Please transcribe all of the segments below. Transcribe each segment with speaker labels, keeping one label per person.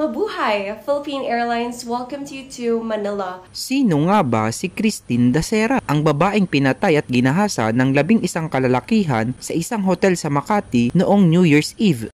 Speaker 1: Mabuhay! Philippine Airlines welcomes you to Manila.
Speaker 2: Sino nga ba si Christine Dasera? ang babaeng pinatay at ginahasa ng labing isang kalalakihan sa isang hotel sa Makati noong New Year's Eve?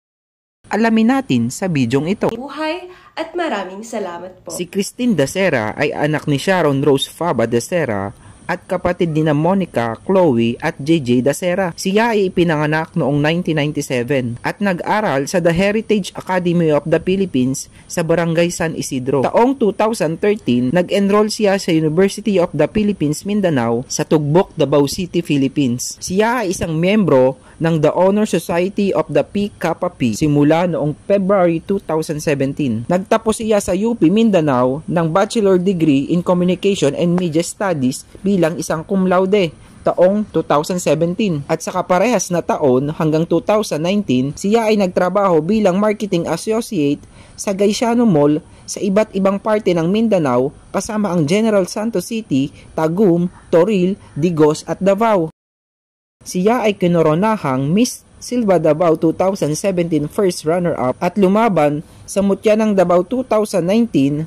Speaker 2: Alamin natin sa bidyong ito.
Speaker 1: Mabuhay at maraming salamat
Speaker 2: po. Si Christine Dasera ay anak ni Sharon Rose Faba Dasera at kapatid ni na Monica, Chloe at JJ Dasera. Siya ay ipinanganak noong 1997 at nag-aral sa The Heritage Academy of the Philippines sa Barangay San Isidro. Taong 2013, nag-enroll siya sa University of the Philippines Mindanao sa Tugbok, Davao City, Philippines. Siya ay isang miyembro ng The Honor Society of the P. Kappa P simula noong February 2017. Nagtapos siya sa UP Mindanao ng Bachelor Degree in Communication and Media Studies bilang isang cum laude taong 2017. At sa kaparehas na taon hanggang 2019, siya ay nagtrabaho bilang marketing associate sa Gaisiano Mall sa iba't ibang parte ng Mindanao kasama ang General Santos City, Tagum, Toril, Digos at Davao. Siya ay kinoronahang Miss Silva Davao 2017 first runner-up at lumaban sa mutya ng Davao 2019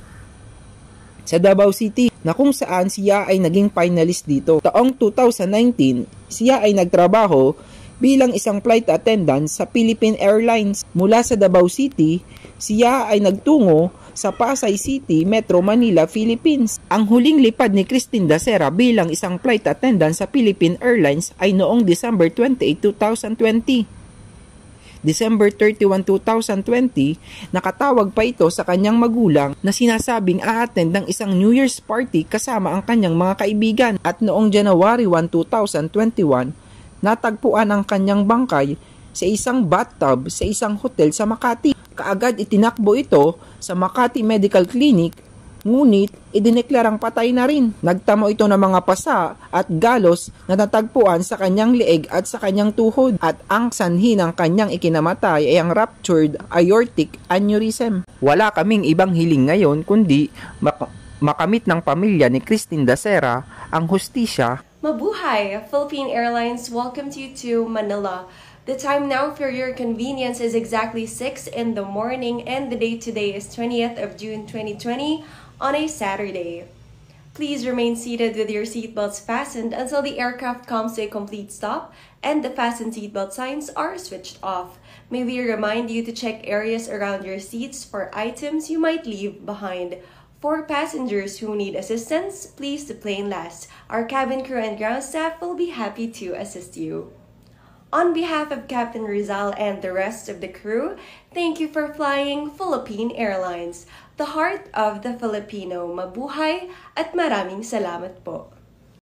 Speaker 2: sa Davao City na kung saan siya ay naging finalist dito. Taong 2019, siya ay nagtrabaho bilang isang flight attendant sa Philippine Airlines. Mula sa Davao City, siya ay nagtungo sa Pasay City, Metro Manila, Philippines. Ang huling lipad ni Christine Dacera bilang isang flight attendant sa Philippine Airlines ay noong December 28, 2020. December 31, 2020, nakatawag pa ito sa kanyang magulang na sinasabing aattend ng isang New Year's party kasama ang kanyang mga kaibigan at noong January 1, 2021, natagpuan ang kanyang bangkay sa isang bathtub sa isang hotel sa Makati. Kaagad itinakbo ito sa Makati Medical Clinic ngunit idineklarang patay na rin. Nagtamo ito ng mga pasa at galos na natagpuan sa kanyang leeg at sa kanyang tuhod at ang sanhi ng kanyang ikinamatay ay ang ruptured aortic aneurysm. Wala kaming ibang hiling ngayon kundi mak- makamit ng pamilya ni Christine Dacera ang hustisya
Speaker 1: Mabuhay! Philippine Airlines welcomes you to Manila. The time now for your convenience is exactly 6 in the morning and the date today is 20th of June 2020 on a Saturday. Please remain seated with your seatbelts fastened until the aircraft comes to a complete stop and the fasten seatbelt signs are switched off. May we remind you to check areas around your seats for items you might leave behind. For passengers who need assistance, please the plane last. Our cabin crew and ground staff will be happy to assist you. On behalf of Captain Rizal and the rest of the crew, thank you for flying Philippine Airlines, the heart of the Filipino. Mabuhay at maraming salamat po.